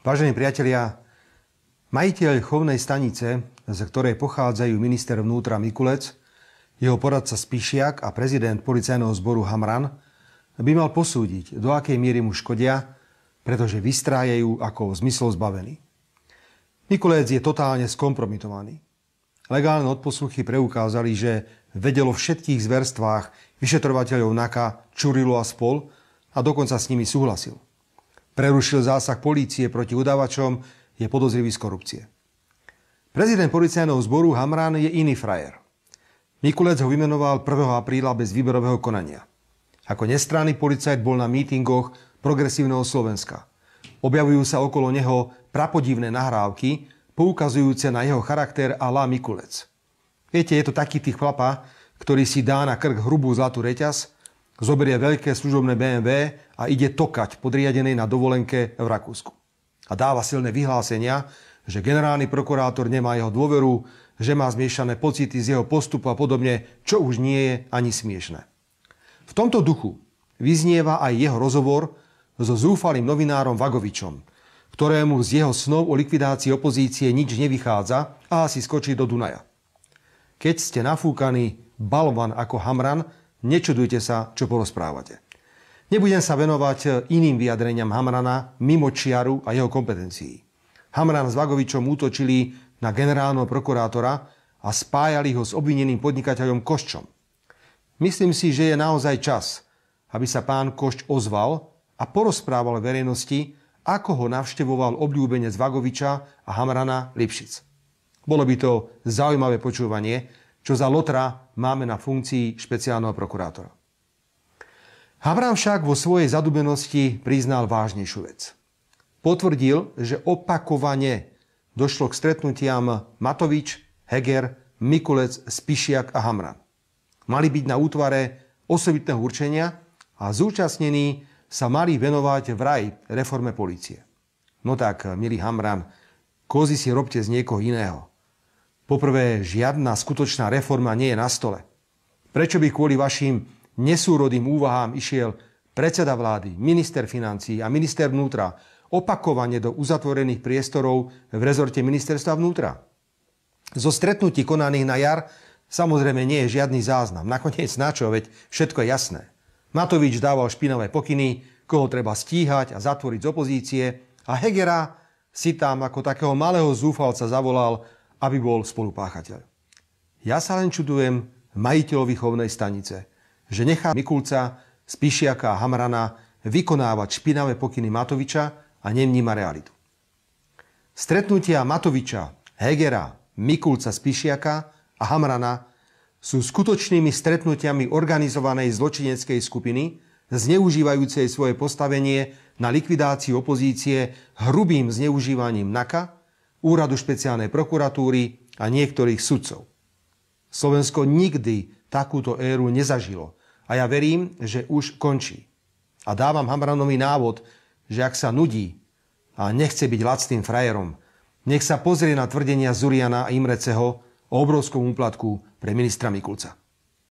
Vážení priatelia, majiteľ chovnej stanice, z ktorej pochádzajú minister vnútra Mikulec, jeho poradca Spišiak a prezident policajného zboru Hamran by mal posúdiť, do akej miery mu škodia, pretože vystrájajú ako zmyslov zbavený. Mikulec je totálne skompromitovaný. Legálne odposluchy preukázali, že vedelo všetkých zverstvách vyšetrovateľov NAKA, Čurilo a spol a dokonca s nimi súhlasil – prerušil zásah polície proti udávačom, je podozrivý z korupcie. Prezident policajného zboru Hamran je iný frajer. Mikulec ho vymenoval 1. apríla bez výberového konania. Ako nestranný policajt bol na mítingoch progresívneho Slovenska. Objavujú sa okolo neho prapodivné nahrávky, poukazujúce na jeho charakter a la Mikulec. Viete, je to taký tých chlapa, ktorý si dá na krk hrubú zlatú reťaz zoberie veľké služobné BMW a ide tokať podriadenej na dovolenke v Rakúsku. A dáva silné vyhlásenia, že generálny prokurátor nemá jeho dôveru, že má zmiešané pocity z jeho postupu a podobne, čo už nie je ani smiešné. V tomto duchu vyznieva aj jeho rozhovor so zúfalým novinárom Vagovičom, ktorému z jeho snov o likvidácii opozície nič nevychádza a si skočí do Dunaja. Keď ste nafúkaný balvan ako Hamran, Nečudujte sa, čo porozprávate. Nebudem sa venovať eh, iným vyjadreniam Hamrana mimo čiaru a jeho kompetencií. Hamran s Vagovičom útočili na generálneho prokurátora a spájali ho s obvineným podnikateľom Koščom. Myslím si, že je naozaj čas, aby sa pán Košč ozval a porozprával verejnosti, ako ho navštevoval obľúbenec Vagoviča a Hamrana Lipšic. Bolo by to zaujímavé počúvanie čo za Lotra máme na funkcii špeciálneho prokurátora. Havrám však vo svojej zadubenosti priznal vážnejšiu vec. Potvrdil, že opakovane došlo k stretnutiam Matovič, Heger, Mikulec, Spišiak a Hamran. Mali byť na útvare osobitného určenia a zúčastnení sa mali venovať raj reforme policie. No tak, milý Hamran, kozy si robte z niekoho iného. Poprvé, žiadna skutočná reforma nie je na stole. Prečo by kvôli vašim nesúrodým úvahám išiel predseda vlády, minister financí a minister vnútra opakovane do uzatvorených priestorov v rezorte ministerstva vnútra? Zo stretnutí konaných na jar samozrejme nie je žiadny záznam. Nakoniec na čo, veď všetko je jasné. Matovič dával špinavé pokyny, koho treba stíhať a zatvoriť z opozície a Hegera si tam ako takého malého zúfalca zavolal aby bol spolupáchateľ. Ja sa len čudujem majiteľovi chovnej stanice, že nechá Mikulca, Spišiaka a Hamrana vykonávať špinavé pokyny Matoviča a nevníma realitu. Stretnutia Matoviča, Hegera, Mikulca, Spišiaka a Hamrana sú skutočnými stretnutiami organizovanej zločineckej skupiny, zneužívajúcej svoje postavenie na likvidáciu opozície hrubým zneužívaním NAKA Úradu špeciálnej prokuratúry a niektorých sudcov. Slovensko nikdy takúto éru nezažilo a ja verím, že už končí. A dávam Hamranovi návod, že ak sa nudí a nechce byť lacným frajerom, nech sa pozrie na tvrdenia Zuriana a Imreceho o obrovskom úplatku pre ministra Mikulca.